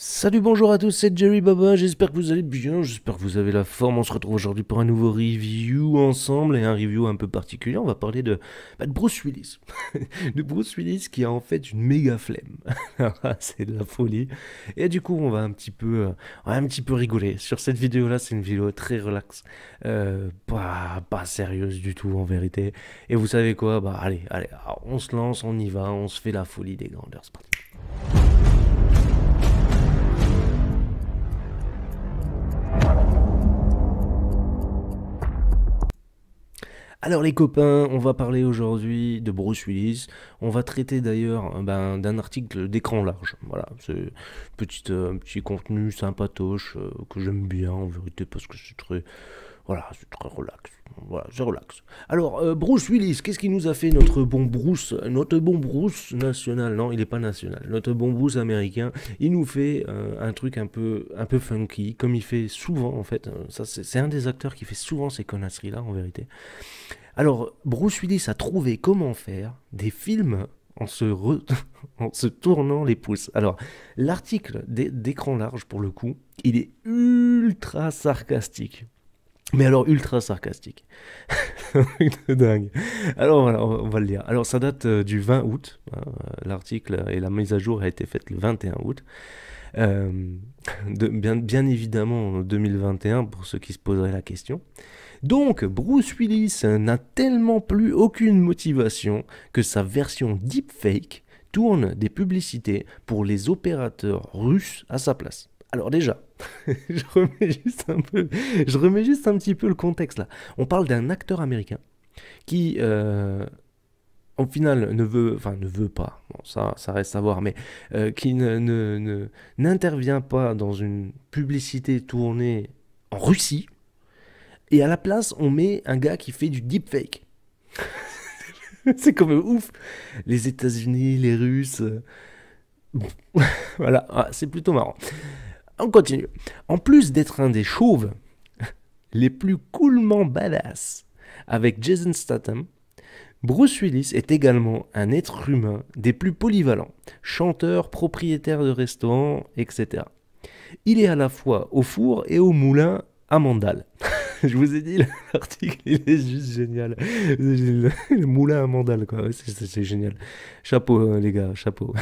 Salut, bonjour à tous, c'est Jerry Baba, j'espère que vous allez bien, j'espère que vous avez la forme, on se retrouve aujourd'hui pour un nouveau review ensemble, et un review un peu particulier, on va parler de, bah, de Bruce Willis, de Bruce Willis qui a en fait une méga flemme, c'est de la folie, et du coup on va un petit peu, euh, un petit peu rigoler, sur cette vidéo là c'est une vidéo très relaxe, euh, pas, sérieuse du tout en vérité, et vous savez quoi, bah allez, allez, on se lance, on y va, on se fait la folie des grandeurs, c'est parti Alors les copains, on va parler aujourd'hui de Bruce Willis. On va traiter d'ailleurs euh, ben, d'un article d'écran large. Voilà, c'est petite, euh, petit contenu sympatoche euh, que j'aime bien en vérité parce que c'est très, voilà, c'est très relax. Voilà, c'est relax. Alors Bruce Willis, qu'est-ce qui nous a fait notre bon Bruce, notre bon Bruce national Non, il n'est pas national. Notre bon Bruce américain, il nous fait un truc un peu, un peu funky, comme il fait souvent en fait. Ça, c'est un des acteurs qui fait souvent ces conneries là en vérité. Alors, Bruce Willis a trouvé comment faire des films en se, tournant les pouces. Alors, l'article d'écran large, pour le coup, il est ultra sarcastique. Mais alors ultra sarcastique. dingue. Alors voilà, on va le lire. Alors ça date euh, du 20 août. Hein, euh, l'article et la mise à jour a été faite le 21 août. Euh, bien, bien évidemment en 2021 pour ceux qui se poseraient la question. Donc Bruce Willis n'a tellement plus aucune motivation que sa version deepfake tourne des publicités pour les opérateurs russes à sa place. Alors déjà, je, remets juste un petit peu le contexte là. On parle d'un acteur américain qui... Euh, au final ne veut, enfin ne veut pas, ça, ça reste à voir, mais euh, qui n'intervient ne, pas dans une publicité tournée en Russie, et à la place, on met un gars qui fait du deepfake. c'est comme ouf. Les États-Unis, les Russes. voilà, ah, c'est plutôt marrant. On continue. En plus d'être un des chauves les plus coolment badass avec Jason Statham, Bruce Willis est également un être humain des plus polyvalents, chanteur, propriétaire de restaurants, etc. Il est à la fois au four et au moulin à Mandal. je vous ai dit, l'article, il est juste génial. Le, moulin à mandale, quoi. C'est génial. Chapeau, hein, les gars, chapeau.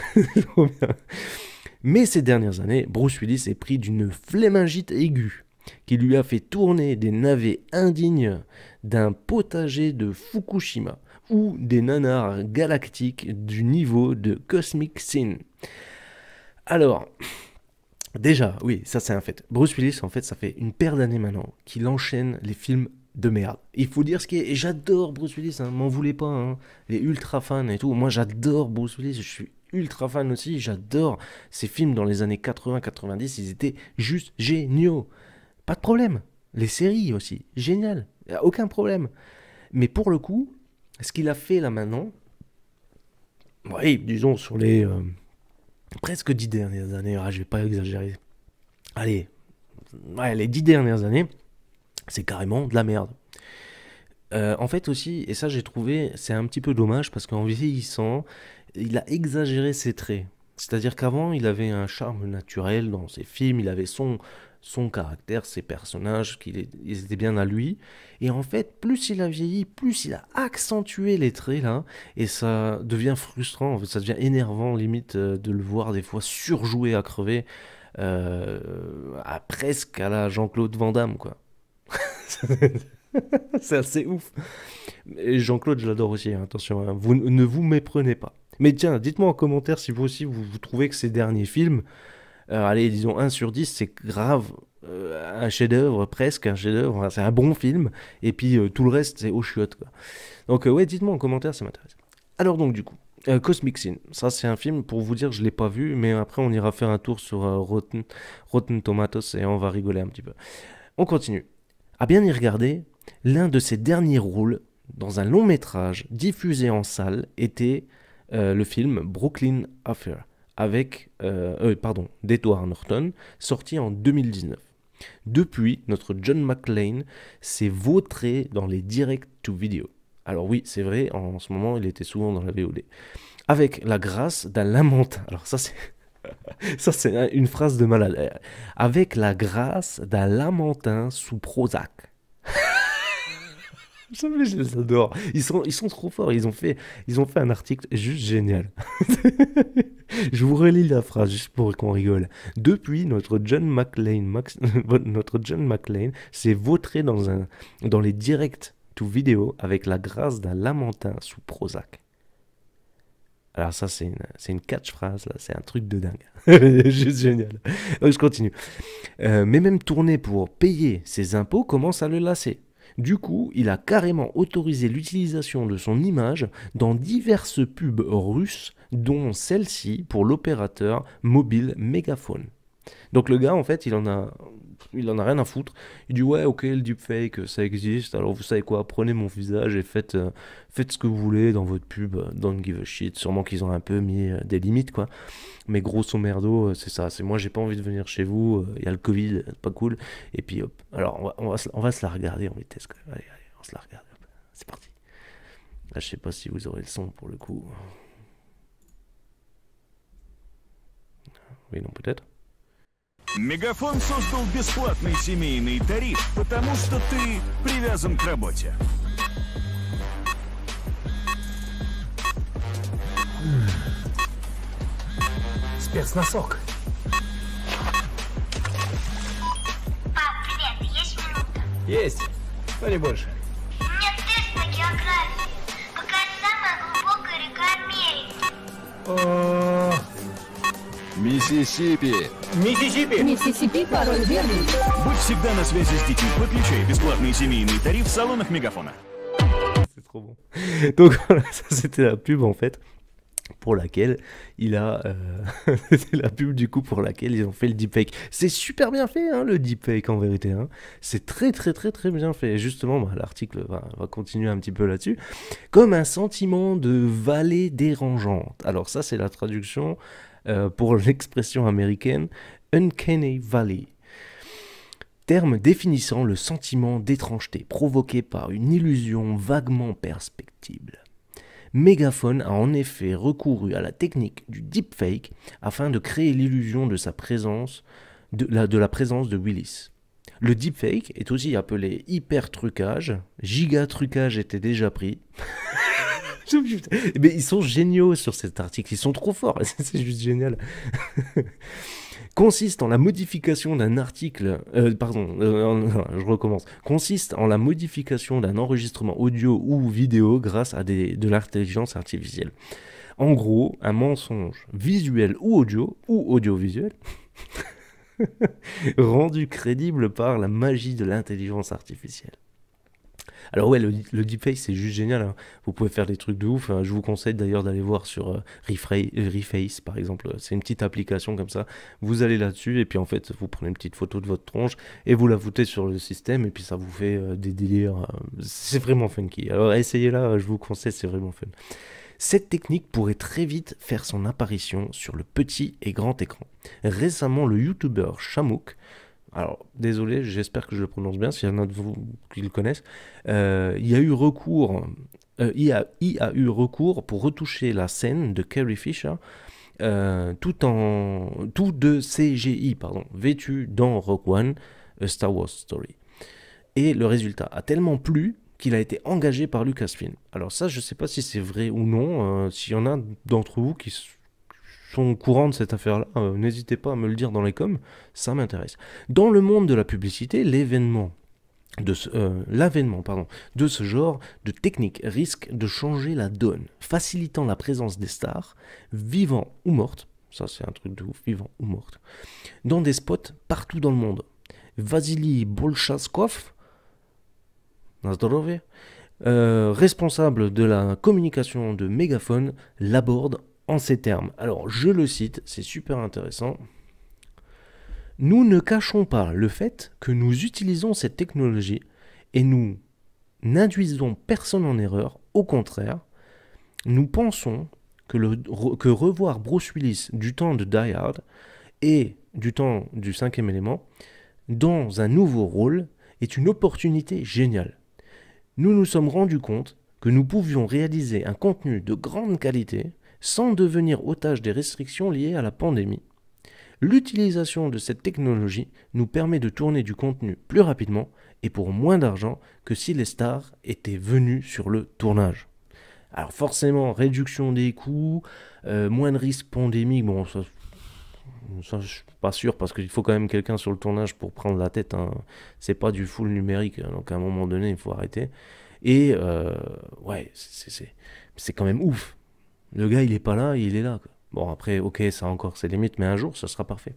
Mais ces dernières années, Bruce Willis est pris d'une flémingite aiguë qui lui a fait tourner des navets indignes d'un potager de Fukushima ou des nanars galactiques du niveau de Cosmic Sin. Alors, Déjà, oui, ça c'est un fait. Bruce Willis, en fait, ça fait une paire d'années maintenant qu'il enchaîne les films de merde. Il faut dire ce qui est. J'adore Bruce Willis, hein, m'en voulez pas. Hein. les ultra fans et tout. Moi, j'adore Bruce Willis. Je suis ultra fan aussi. J'adore ses films dans les années 80-90. Ils étaient juste géniaux. Pas de problème. Les séries aussi, génial. Aucun problème. Mais pour le coup, ce qu'il a fait là maintenant, oui, disons sur les. Euh, presque dix dernières années, ah, je vais pas exagérer. Allez, les dix dernières années, c'est carrément de la merde. Euh, en fait aussi, et ça j'ai trouvé, c'est un petit peu dommage parce qu'en vieillissant, il a exagéré ses traits. C'est-à-dire qu'avant, il avait un charme naturel dans ses films, il avait son, son caractère, ses personnages, ils étaient bien à lui. Et en fait, plus il a vieilli, plus il a accentué les traits là, et ça devient frustrant, ça devient énervant limite euh, de le voir des fois surjouer à crever, euh, à presque à la Jean-Claude Van Damme quoi. C'est assez ouf. Jean-Claude, je l'adore aussi, hein, attention, hein. vous, ne vous méprenez pas. Mais tiens, dites-moi en commentaire si vous aussi vous, vous trouvez que ces derniers films, euh, allez, disons 1 sur 10, c'est grave euh, un chef-d'œuvre, presque un chef-d'œuvre, c'est un bon film, et puis euh, tout le reste, c'est au chiottes. Donc, ouais, dites-moi en commentaire, ça m'intéresse. Alors, donc, du coup. Cosmic Sin, ça c'est un film pour vous dire je l'ai pas vu, mais après on ira faire un tour sur Rotten, Rotten Tomatoes et on va rigoler un petit peu. On continue. À bien y regarder, l'un de ses derniers rôles dans un long métrage diffusé en salle était euh, le film Brooklyn Affair avec, euh, euh, pardon, d'Edward Norton, sorti en 2019. Depuis, notre John McClane s'est vautré dans les direct-to-video. Alors oui, c'est vrai, en ce moment, il était souvent dans la VOD. Avec la grâce d'un lamentin. Alors ça, c'est... Ça, c'est une phrase de malade. Avec la grâce d'un lamentin sous Prozac je les adore. Ils sont, ils sont trop forts. Ils ont fait, ils ont fait un article juste génial. je vous relis la phrase juste pour qu'on rigole. Depuis, notre John McLean, notre John McLean s'est vautré dans, un, dans les directs tout vidéo avec la grâce d'un lamentin sous Prozac. Alors ça, c'est une, une catch-phrase, là, c'est un truc de dingue. Juste génial. je continue. Euh, mais même tourner pour payer ses impôts commence à le lasser. Du coup, il a carrément autorisé l'utilisation de son image dans diverses pubs russes, dont celle-ci pour l'opérateur mobile Megaphone. Donc le gars, en fait, il en a, il en a rien à foutre. Il dit ouais, ok, le deepfake, ça existe. Alors vous savez quoi Prenez mon visage et faites, euh, faites ce que vous voulez dans votre pub. Don't give a shit. Sûrement qu'ils ont un peu mis euh, des limites, quoi. Mais grosso merdo, euh, c'est ça. C'est moi, j'ai pas envie de venir chez vous. Il y a le Covid, pas cool. Et puis hop. Alors on va, on va, se, on va se la regarder en vitesse. Allez, allez, on se la regarde. C'est parti. je sais pas si vous aurez le son pour le coup. Oui, non, peut-être. Мегафон создал бесплатный семейный тариф, потому что ты привязан к работе. Спецносок. Пап, привет, есть минута? Есть, но не больше. У меня тест по географии. Какая самая глубокая река Америки? C'est trop bon. Donc voilà, ça c'était la pub en fait pour laquelle il a... Euh, c'était la pub du coup pour laquelle ils ont fait le deepfake. C'est super bien fait hein, le deepfake en vérité. Hein. C'est très très très très bien fait. Et justement, bah, l'article va, va, continuer un petit peu là-dessus. Comme un sentiment de vallée dérangeante. Alors ça c'est la traduction euh, pour l'expression américaine Uncanny Valley, terme définissant le sentiment d'étrangeté provoqué par une illusion vaguement perspectible. Megaphone a en effet recouru à la technique du deepfake afin de créer l'illusion de sa présence, de la, de la présence de Willis. Le deepfake est aussi appelé hyper trucage. Giga trucage était déjà pris. Mais ils sont géniaux sur cet article, ils sont trop forts, c'est juste génial. consiste en la modification d'un article, euh, pardon, euh, je recommence, consiste en la modification d'un enregistrement audio ou vidéo grâce à de l'intelligence artificielle. En gros, un mensonge visuel ou audio, ou audiovisuel, rendu crédible par la magie de l'intelligence artificielle. Alors ouais, le, deep c'est juste génial. Hein. Vous pouvez faire des trucs de ouf. Hein. Je vous conseille d'ailleurs d'aller voir sur euh, Reface, par exemple. C'est une petite application comme ça. Vous allez là-dessus et puis en fait, vous prenez une petite photo de votre tronche et vous la foutez sur le système et puis ça vous fait euh, des délires. Euh, c'est vraiment funky. Alors essayez-la, je vous conseille, c'est vraiment fun. Cette technique pourrait très vite faire son apparition sur le petit et grand écran. Récemment, le youtubeur Shamouk alors désolé, j'espère que je le prononce bien, s'il y en a de vous qui le connaissent, euh, il y a eu recours, euh, il, a, eu recours pour retoucher la scène de Carrie Fisher, euh, tout en tout de CGI, pardon, vêtu dans Rogue One, Star Wars Story. Et le résultat a tellement plu qu'il a été engagé par Lucasfilm. Alors ça, je ne sais pas si c'est vrai ou non, s'il y en a d'entre vous qui courant de cette affaire-là, euh, n'hésitez pas à me le dire dans les coms, ça m'intéresse. Dans le monde de la publicité, l'événement de euh, l'avènement pardon de ce genre de technique risque de changer la donne, facilitant la présence des stars, vivants ou mortes, ça c'est un truc de ouf, vivants ou mortes, dans des spots partout dans le monde. Vasily Bolchaskov, euh, responsable de la communication de Megaphone, l'aborde en ces termes. Alors, je le cite, c'est super intéressant. Nous ne cachons pas le fait que nous utilisons cette technologie et nous n'induisons personne en erreur. Au contraire, nous pensons que, le, revoir Bruce Willis du temps de Die Hard et du temps du cinquième élément dans un nouveau rôle est une opportunité géniale. Nous nous sommes rendus compte que nous pouvions réaliser un contenu de grande qualité sans devenir otage des restrictions liées à la pandémie. L'utilisation de cette technologie nous permet de tourner du contenu plus rapidement et pour moins d'argent que si les stars étaient venues sur le tournage. Alors forcément, réduction des coûts, euh, moins de risques pandémiques, bon ça, je suis pas sûr parce qu'il faut quand même quelqu'un sur le tournage pour prendre la tête, hein. c'est pas du full numérique, hein, donc à un moment donné il faut arrêter. Et euh, ouais, c'est quand même ouf, le gars, il est pas là, il est là. Bon, après, ok, ça a encore ses limites, mais un jour, ça sera parfait.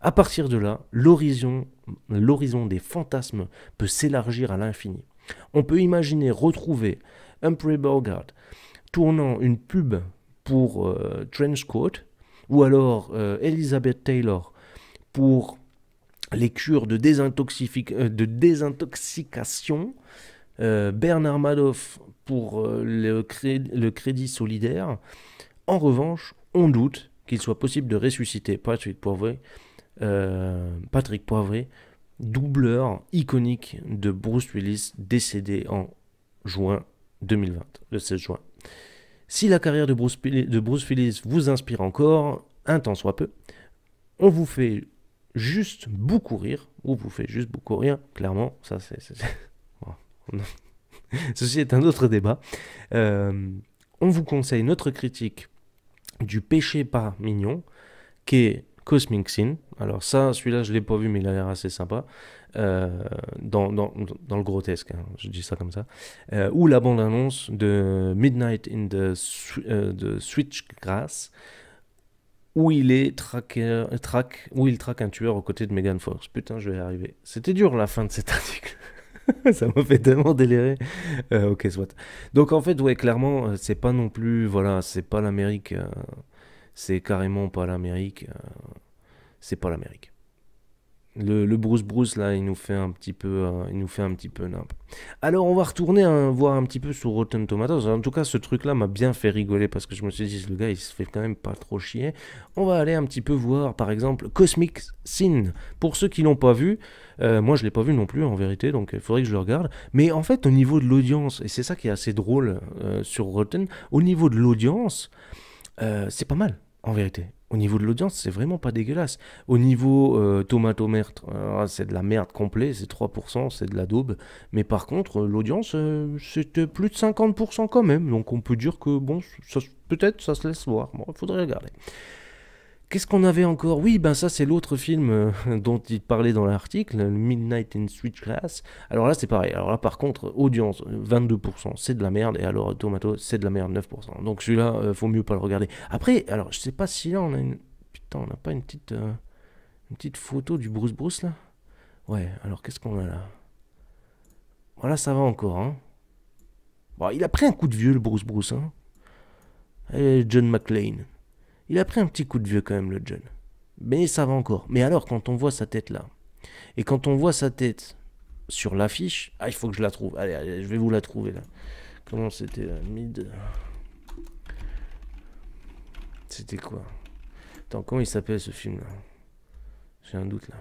À partir de là, l'horizon, l'horizon des fantasmes peut s'élargir à l'infini. On peut imaginer retrouver Humphrey Bogart tournant une pub pour euh, Trench ou alors euh, Elizabeth Taylor pour les cures de euh, désintoxication, euh, Bernard Madoff pour euh, le, crédit solidaire. En revanche, on doute qu'il soit possible de ressusciter Patrick Poivré, euh, Patrick doubleur iconique de Bruce Willis décédé en juin 2020, le 16 juin. Si la carrière de Bruce, de Bruce Willis vous inspire encore, un temps soit peu, on vous fait juste beaucoup rire, ou vous fait juste beaucoup rire, clairement, ça c'est... Ceci est un autre débat. Euh, on vous conseille notre critique du péché pas mignon, qui est Cosmic Sin. Alors ça, celui-là, je l'ai pas vu, mais il a l'air assez sympa. Euh, dans, le grotesque, hein, je dis ça comme ça. Euh, ou la bande-annonce de Midnight in the, Switch Switchgrass, où il est traque, où il traque un tueur aux côtés de Megan Fox. Putain, je vais y arriver. C'était dur la fin de cet article. ça m'a fait tellement délirer. Euh, ok, soit. Donc en fait, ouais, clairement, euh, c'est pas non plus, voilà, c'est pas l'Amérique, euh, c'est carrément pas l'Amérique, c'est pas l'Amérique. Le, le, Bruce Bruce là, il nous fait un petit peu, euh, il nous fait un petit peu Alors on va retourner hein, voir un petit peu sur Rotten Tomatoes. En tout cas, ce truc-là m'a bien fait rigoler parce que je me suis dit, le gars, il se fait quand même pas trop chier. On va aller un petit peu voir, par exemple, Cosmic Sin. Pour ceux qui l'ont pas vu, euh, moi je l'ai pas vu non plus en vérité, donc il faudrait que je le regarde. Mais en fait, au niveau de l'audience, et c'est ça qui est assez drôle euh, sur Rotten, au niveau de l'audience, c'est pas mal en vérité. Au niveau de l'audience, c'est vraiment pas dégueulasse. Au niveau euh, tomatomètre, euh, c'est de la merde complète, c'est 3%, c'est de la daube. Mais par contre, euh, l'audience, euh, c'était plus de 50% quand même. Donc on peut dire que, bon, peut-être ça se laisse voir. Bon, il faudrait regarder. Qu'est-ce qu'on avait encore Oui, ben ça c'est l'autre film euh, dont il parlait dans l'article, Midnight in Switch Class. Alors là c'est pareil. Alors là par contre, audience 22%, c'est de la merde. Et alors Tomato, c'est de la merde 9%. Donc celui-là, ne euh, faut mieux pas le regarder. Après, alors je sais pas si là on a une... Putain, on n'a pas une petite, euh, une petite photo du Bruce Bruce là Ouais, alors qu'est-ce qu'on a là Voilà, ça va encore. Hein. il a pris un coup de vieux le Bruce Bruce. Hein. John McLean. Il a pris un petit coup de vieux quand même, le jeune. Mais ça va encore. Mais alors, quand on voit sa tête là, et quand on voit sa tête sur l'affiche, ah, il faut que je la trouve. Allez, allez je vais vous la trouver là. Comment c'était là Mid. C'était quoi Attends, comment il s'appelle ce film là J'ai un doute là.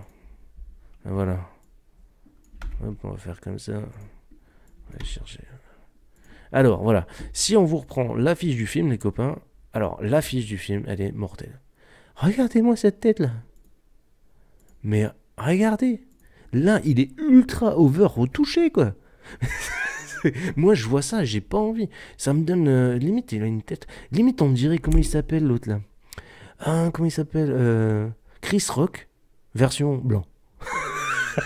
Ah, voilà. on va faire comme ça. On va aller chercher. Alors, voilà. Si on vous reprend l'affiche du film, les copains, alors, l'affiche du film, elle est mortelle. Regardez-moi cette tête-là. Mais regardez. Là, il est ultra over retouché, quoi. Moi, je vois ça, j'ai pas envie. Ça me donne. Euh, limite, il a une tête. Limite, on dirait comment il s'appelle l'autre là. Ah, comment il s'appelle euh, Chris Rock, version blanc.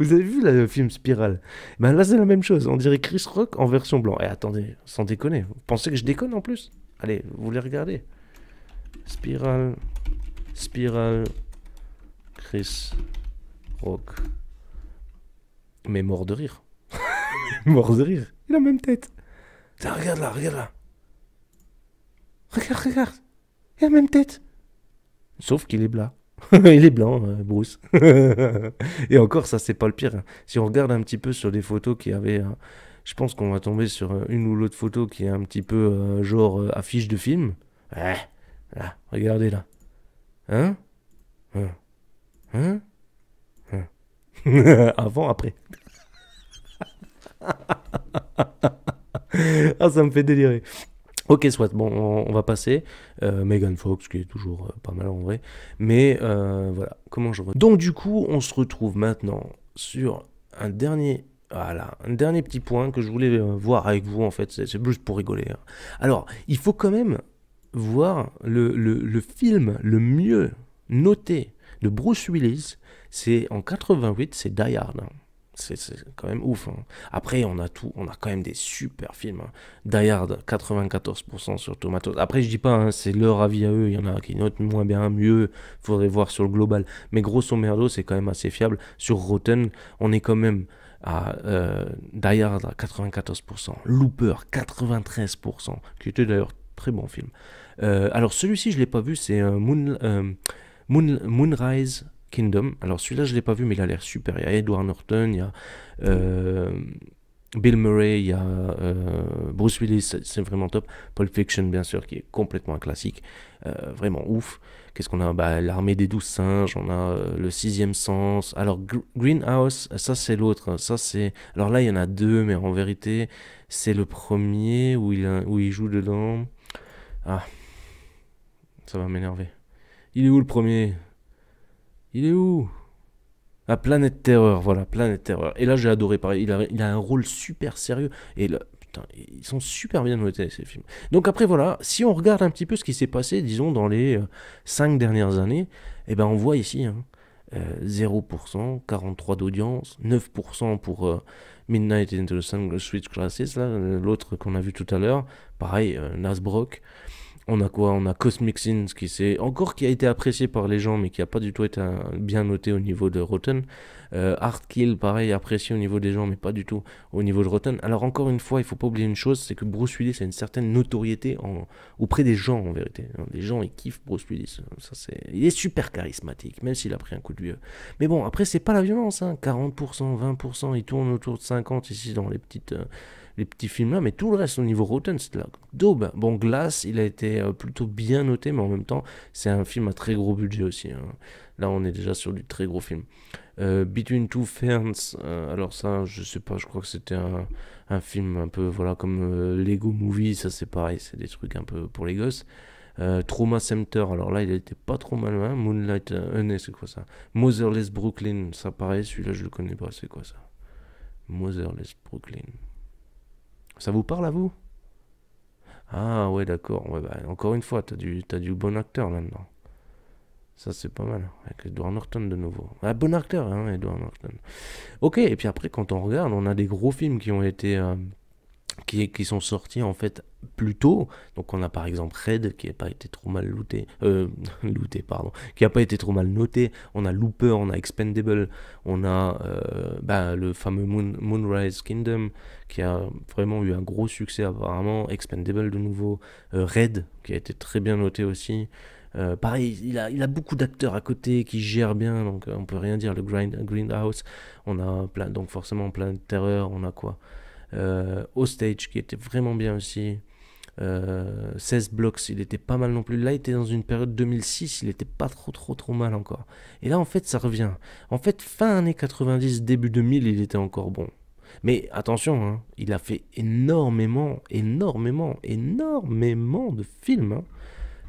Vous avez vu le film Spiral Ben là, c'est la même chose. On dirait Chris Rock en version blanc. Et eh, attendez, sans déconner. Vous pensez que je déconne en plus Allez, vous les regardez. Spiral, Spiral, Chris, Rock. Mais mort de rire. mort de rire. Il a la même tête. regarde là, regarde là. Regarde, regarde. Il a la même tête. Sauf qu'il est blanc. il est blanc, euh, Bruce. Et encore, ça, c'est pas le pire. Hein. Si on regarde un petit peu sur des photos qui avaient... avait. Hein, je pense qu'on va tomber sur euh, une ou l'autre photo qui est un petit peu euh, genre euh, affiche de film. là, ah, regardez là. Hein Hein Hein, hein Avant, après. ah, ça me fait délirer. Ok, soit, bon, on, va passer. Megan Fox, qui est toujours pas mal en vrai. Mais voilà, comment je... Donc du coup, on se retrouve maintenant sur un dernier voilà, un dernier petit point que je voulais euh, voir avec vous en fait, c'est juste pour rigoler. Hein. Alors, il faut quand même voir le, film le mieux noté de Bruce Willis, c'est en 88, c'est Die Hard. Hein. C'est quand même ouf. Hein. Après, on a tout, on a quand même des super films. Die Hard, 94% sur Tomatoes. Après, je dis pas, c'est leur avis à eux. Il y en a qui notent moins bien, mieux. Faudrait voir sur le global. Mais grosso merdo, c'est quand même assez fiable. Sur Rotten, on est quand même à euh, Die à 94%, Looper 93%, qui était d'ailleurs très bon film. Euh, alors celui-ci je l'ai pas vu, c'est euh, Moonrise Kingdom. Alors celui-là je l'ai pas vu mais il a l'air super. Il y a Edward Norton, il y a Bill Murray, il y a Bruce Willis, c'est vraiment top. Pulp Fiction, bien sûr, qui est complètement un classique, vraiment ouf. Qu'est-ce qu'on a bah, L'armée des douze singes, on a euh, le sixième sens. Alors, Greenhouse, ça c'est l'autre. Ça c'est. Alors là, il y en a deux, mais en vérité, c'est le premier où il, où il joue dedans. Ah, ça va m'énerver. Il est où le premier Il est où La ah, Planète Terreur, voilà, Planète Terreur. Et là, j'ai adoré, pareil, il a, il a, un rôle super sérieux. Et ils sont super bien notés ces films. Donc après voilà, si on regarde un petit peu ce qui s'est passé, disons dans les 5 euh, dernières années, eh ben on voit ici 0%, hein, 43 euh, d'audience, 9% pour euh, Midnight into the Sun Switch Classes, l'autre qu'on a vu tout à l'heure, pareil nas Nasbrock, on a quoi On a Cosmic Sins qui c'est encore qui a été apprécié par les gens mais qui a pas du tout été euh, bien noté au niveau de Rotten. Euh, art Kill pareil apprécié au niveau des gens mais pas du tout au niveau de Rotten. Alors encore une fois, il faut pas oublier une chose, c'est que Bruce Willis a une certaine notoriété en, auprès des gens en vérité. Hein, les gens ils kiffent Bruce Willis. Ça c'est il est super charismatique même s'il a pris un coup de vieux. Mais bon, après c'est pas la violence 40 hein. 20 il tourne autour de 50 ici dans les petites euh, les petits films-là, mais tout le reste au niveau Rotten, c'est là, daube. Bon, Glass, il a été euh, plutôt bien noté, mais en même temps, c'est un film à très gros budget aussi. Hein. Là, on est déjà sur du très gros film. Euh, Between Two Ferns, euh, alors ça, je sais pas, je crois que c'était un, film un peu, voilà, comme Lego Movie, ça c'est pareil, c'est des trucs un peu pour les gosses. Trauma Center, alors là, il était pas trop mal, hein. Moonlight, c'est quoi ça Motherless Brooklyn, ça paraît celui-là, je le connais pas, c'est quoi ça Motherless Brooklyn. Ça vous parle à vous Ah ouais, d'accord. Bah, encore une fois, t'as du, du bon acteur maintenant. Ça, c'est pas mal. Avec Edward Norton de nouveau. Ah, bon acteur, hein, Edward Norton. Ok, et puis après, quand on regarde, on a des gros films qui ont été. Euh, qui, sont sortis en fait plus tôt. Donc on a par exemple Red qui a pas été trop mal looté, euh, looté pardon, qui a pas été trop mal noté. On a Looper, on a Expendable, on a euh, bah, le fameux Moonrise Kingdom qui a vraiment eu un gros succès apparemment. Expendable de nouveau, euh, Red qui a été très bien noté aussi. pareil, il a, beaucoup d'acteurs à côté qui gèrent bien, donc on peut rien dire. Le grind, Greenhouse, on a plein, donc forcément plein de terreur, on a quoi euh, stage qui était vraiment bien aussi. 16 euh, blocks, il était pas mal non plus. Là, il était dans une période 2006, il était pas trop, trop, trop mal encore. Et là, en fait, ça revient. En fait, fin années 90, début 2000, il était encore bon. Mais attention, hein, il a fait énormément, énormément, énormément de films. Hein.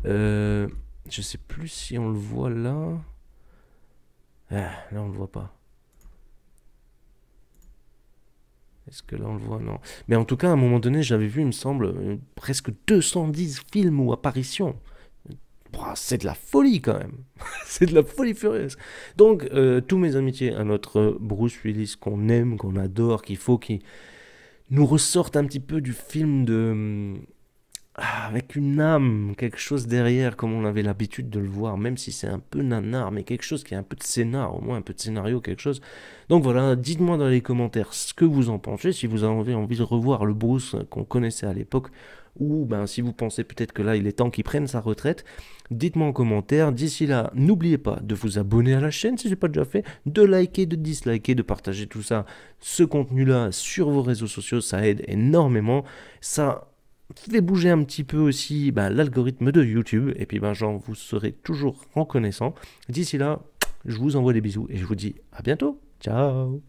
Euh, je sais plus si on le voit là. Ah, là, on le voit pas. Est-ce que là on le voit Non. Mais en tout cas, à un moment donné, j'avais vu, il me semble, euh, presque 210 films ou apparitions. C'est de la folie quand même. c'est de la folie furieuse. Donc, euh, tous mes amitiés à notre Bruce Willis qu'on aime, qu'on adore, qu'il faut qu'il nous ressorte un petit peu du film de hum, avec une âme, quelque chose derrière, comme on avait l'habitude de le voir, même si c'est un peu nanar, mais quelque chose qui est un peu de scénar, au moins un peu de scénario, quelque chose. Donc voilà, dites-moi dans les commentaires ce que vous en pensez, si vous avez envie de revoir le Bruce qu'on connaissait à l'époque, ou ben, si vous pensez peut-être que là il est temps qu'il prenne sa retraite, dites-moi en commentaire. D'ici là, n'oubliez pas de vous abonner à la chaîne si ce n'est pas déjà fait, de liker, de disliker, de partager tout ça, ce contenu-là sur vos réseaux sociaux, ça aide énormément. Ça fait bouger un petit peu aussi ben, l'algorithme de YouTube. Et puis, ben, j'en vous serai toujours reconnaissant. D'ici là, je vous envoie des bisous et je vous dis à bientôt. Ciao